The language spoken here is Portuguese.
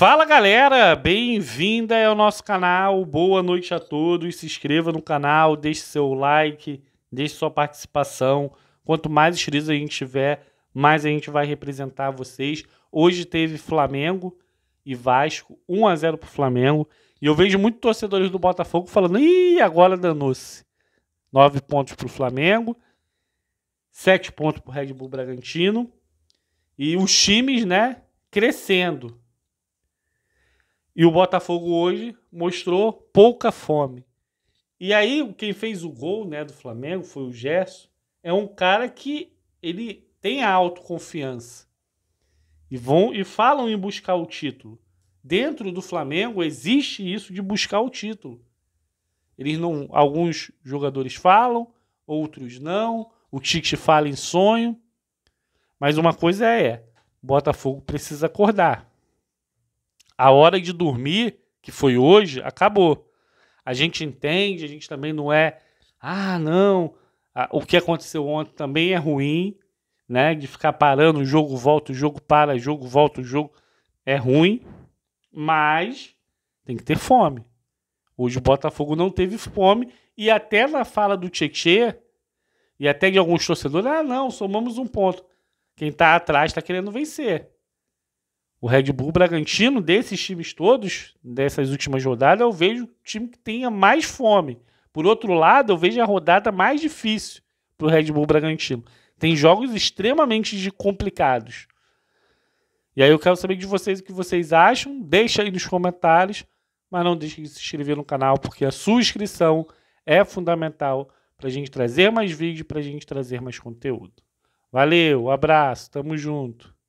Fala galera, bem-vinda ao nosso canal, boa noite a todos, se inscreva no canal, deixe seu like, deixe sua participação, quanto mais inscritos a gente tiver, mais a gente vai representar vocês. Hoje teve Flamengo e Vasco, 1 a 0 pro Flamengo, e eu vejo muitos torcedores do Botafogo falando, ih, agora danou-se. 9 pontos pro Flamengo, 7 pontos pro Red Bull Bragantino, e os times, né, crescendo. E o Botafogo hoje mostrou pouca fome. E aí, quem fez o gol né, do Flamengo foi o Gerson. É um cara que ele tem a autoconfiança. E vão e falam em buscar o título. Dentro do Flamengo existe isso de buscar o título. Eles não, alguns jogadores falam, outros não. O Tite fala em sonho. Mas uma coisa é, é Botafogo precisa acordar a hora de dormir, que foi hoje, acabou. A gente entende, a gente também não é, ah, não, o que aconteceu ontem também é ruim, né? De ficar parando, o jogo volta, o jogo para, o jogo volta, o jogo é ruim, mas tem que ter fome. Hoje o Botafogo não teve fome e até na fala do Tietchan e até de alguns torcedores, ah, não, somamos um ponto. Quem está atrás está querendo vencer o Red Bull Bragantino, desses times todos, dessas últimas rodadas, eu vejo o time que tenha mais fome. Por outro lado, eu vejo a rodada mais difícil para o Red Bull Bragantino. Tem jogos extremamente complicados. E aí eu quero saber de vocês o que vocês acham. Deixa aí nos comentários, mas não deixe de se inscrever no canal, porque a sua inscrição é fundamental para a gente trazer mais vídeo, para a gente trazer mais conteúdo. Valeu, abraço, tamo junto.